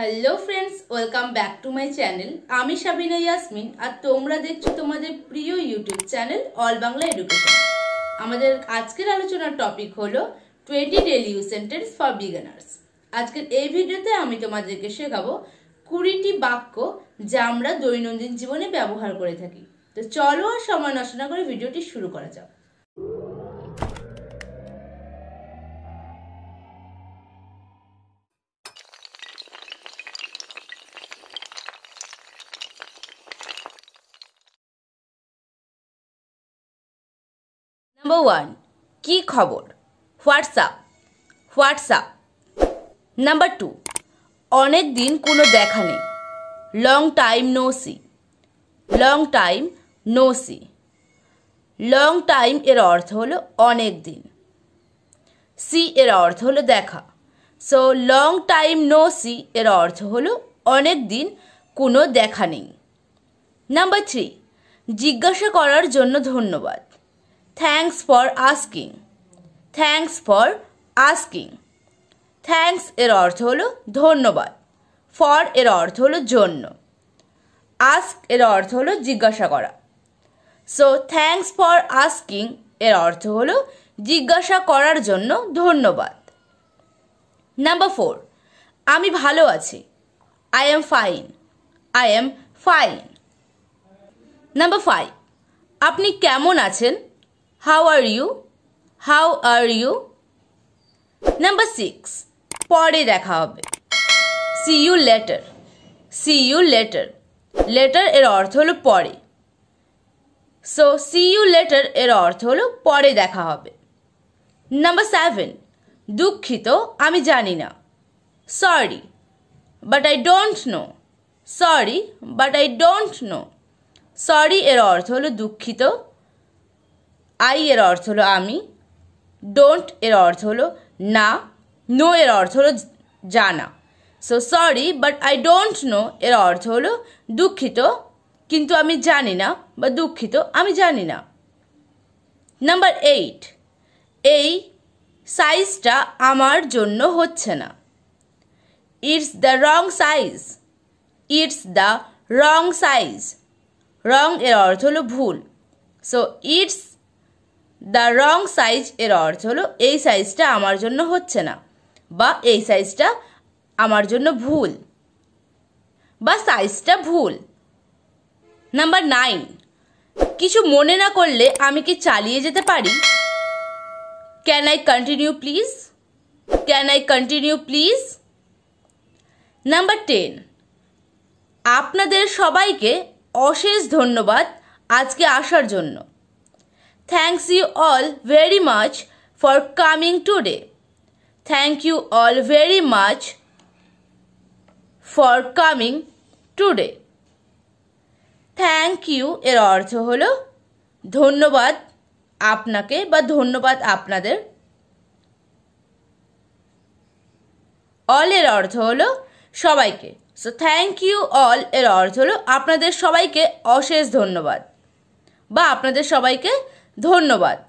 Hello friends welcome back to my channel আমি সাবিনা ইয়াসমিন আর তোমরা দেখছো তোমাদের প্রিয় YouTube channel all Bangla education আমাদের আজকের আলোচনার টপিক হলো twenty daily use sentence for beginners আজকের এই ভিডিওতে আমি তোমাদেরকে শেখাবো কুড়িটি বাক্য যা আমরা দৈনন্দিন জীবনে ব্যবহার করে থাকি তো চলো আর সময় নষ্ট না করে ভিডিওটি শুরু করা যাক নাম্বার ওয়ান কী খবর হোয়াটসঅ্যাপ হোয়াটসঅ্যাপ নাম্বার টু অনেক দিন কোনো দেখা নেই long time no see long time no see long time এর অর্থ হলো অনেক দিন সি এর অর্থ হলো দেখা so long time no see এর অর্থ হলো অনেক দিন কোনো দেখা নেই নাম্বার থ্রি জিজ্ঞাসা করার জন্য ধন্যবাদ thanks for asking thanks for asking thanks এর অর্থ হলো ধন্যবাদ ফর এর অর্থ হলো জন্য আস্ক এর অর্থ হলো জিজ্ঞাসা করা সো থ্যাংকস ফর আস্কিং এর অর্থ হলো জিজ্ঞাসা করার জন্য ধন্যবাদ নাম্বার ফোর আমি ভালো আছি I am fine I am fine number five আপনি কেমন আছেন How are you? How are you? Number 6. পরে দেখা হবে see you later see you later later এর অর্থ হলো পরে সো সি ইউ লেটার এর অর্থ হলো পরে দেখা হবে নাম্বার সেভেন দুঃখিত আমি জানি না sorry but I don't know sorry but I don't know sorry এর অর্থ হলো দুঃখিত আই এর অর্থ হলো আমি ডোন্ট এর অর্থ হলো না নো এর অর্থ হলো জানা so sorry but I don't know এর অর্থ হলো দুঃখিত কিন্তু আমি জানি না বা দুঃখিত আমি জানি না নাম্বার এইট এই সাইজটা আমার জন্য হচ্ছে না it's the wrong size it's the wrong size wrong এর অর্থ হলো ভুল so it's the wrong size এর অর্থ হলো এই সাইজটা আমার জন্য হচ্ছে না বা এই সাইজটা আমার জন্য ভুল বা সাইজটা ভুল নাম্বার নাইন কিছু মনে না করলে আমি কি চালিয়ে যেতে পারি can I continue please can I continue please number ten আপনাদের সবাইকে অশেষ ধন্যবাদ আজকে আসার জন্য thanks you all very much for coming today thank you all very much for coming today thank you এর অর্থ হলো ধন্যবাদ আপনাকে বা ধন্যবাদ আপনাদের অল এর অর্থ হলো সবাইকে সো থ্যাংক ইউ অল এর অর্থ হলো আপনাদের সবাইকে অশেষ ধন্যবাদ বা আপনাদের সবাইকে ধন্যবাদ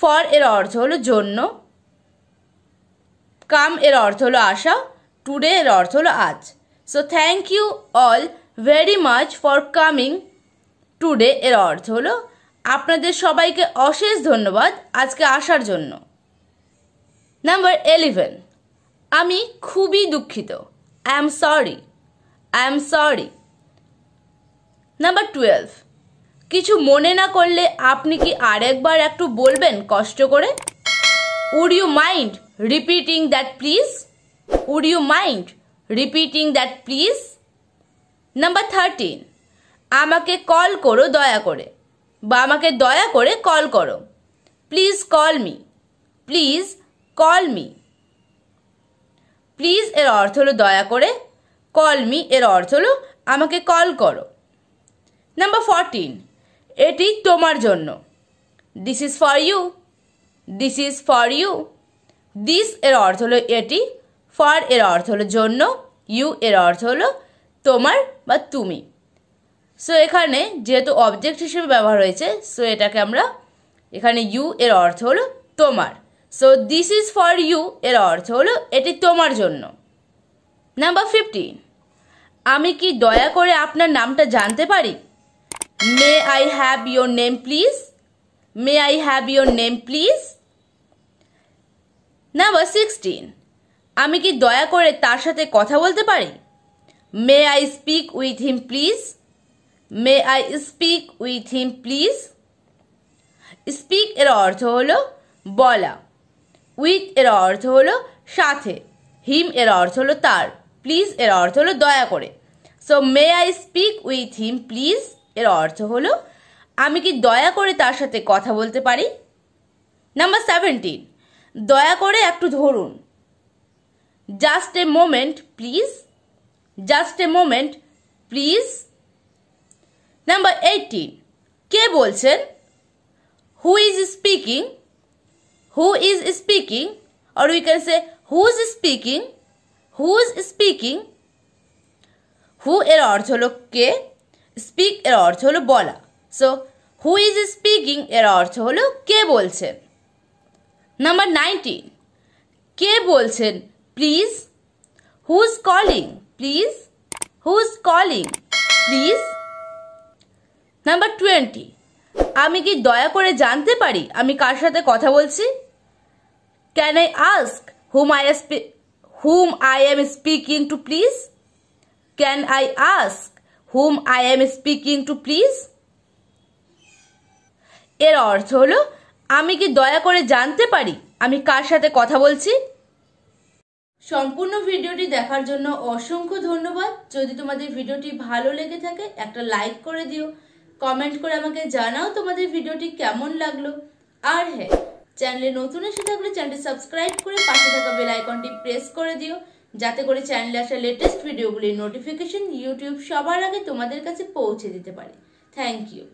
ফর এর অর্থ হলো জন্য কাম এর অর্থ হলো আসা টুডে এর অর্থ হলো আজ so thank you all very much for coming today এর অর্থ হলো আপনাদের সবাইকে অশেষ ধন্যবাদ আজকে আসার জন্য নাম্বার এলিভেন আমি খুবই দুঃখিত I am sorry I am sorry number twelve কিছু মনে না করলে আপনি কি আরেকবার একটু বলবেন কষ্ট করে would you mind repeating that please would you mind repeating that please number thirteen আমাকে কল করো দয়া করে বা আমাকে দয়া করে কল করো please call me please call me please এর অর্থ হলো দয়া করে কল মি এর অর্থ হলো আমাকে কল করো নাম্বার ফরটিন এটি তোমার জন্য this is for you this is for you this এর অর্থ হলো এটি ফর এর অর্থ হলো জন্য ইউ এর অর্থ হলো তোমার বা তুমি সো এখানে যেহেতু অবজেক্ট হিসেবে ব্যবহার হয়েছে সো এটাকে আমরা এখানে ইউ এর অর্থ হলো তোমার so this is for you এর অর্থ হলো এটি তোমার জন্য নাম্বার ফিফটিন আমি কি দয়া করে আপনার নামটা জানতে পারি May I have your name please? May I have your name please? Number 16. আমি কি দয়া করে তার সাথে কথা বলতে পারি may I speak with him please may I speak with him please speak এর অর্থ হলো বলা উইথ এর অর্থ হলো সাথে হিম এর অর্থ হলো তার প্লিজ এর অর্থ হলো দয়া করে so may I speak with him please এর অর্থ হলো আমি কি দয়া করে তার সাথে কথা বলতে পারি নাম্বার সেভেন্টিন দয়া করে একটু ধরুন just a moment please just a moment please number eighteen কে বলছেন who is speaking who is speaking or we can say who is speaking who is speaking who এর অর্থ হলো কে স্পিক এর অর্থ হলো বলা সো হু ইজ স্পিকিং এর অর্থ হলো কে বলছে নাম্বার নাইনটিন কে বলছেন please who's calling please who's calling please number twenty আমি কি দয়া করে জানতে পারি আমি কার সাথে কথা বলছি can I ask whom I whom I am speaking to please can I ask whom I am speaking to please এর অর্থ হলো আমি কি দয়া করে জানতে পারি আমি কার সাথে কথা বলছি সম্পূর্ণ ভিডিওটি দেখার জন্য অসংখ্য ধন্যবাদ যদি তোমাদের ভিডিওটি ভালো লেগে থাকে একটা লাইক করে দিও কমেন্ট করে আমাকে জানাও তোমাদের ভিডিওটি কেমন লাগলো আর হ্যাঁ চ্যানেলে নতুন এসে থাকলে চ্যানেলটি সাবস্ক্রাইব করে পাশে থাকা বেল আইকনটি প্রেস করে দিও যাতে করে চ্যানেলে আসা লেটেস্ট ভিডিওগুলির নোটিফিকেশন ইউটিউব সবার আগে তোমাদের কাছে পৌঁছে দিতে পারে থ্যাংক ইউ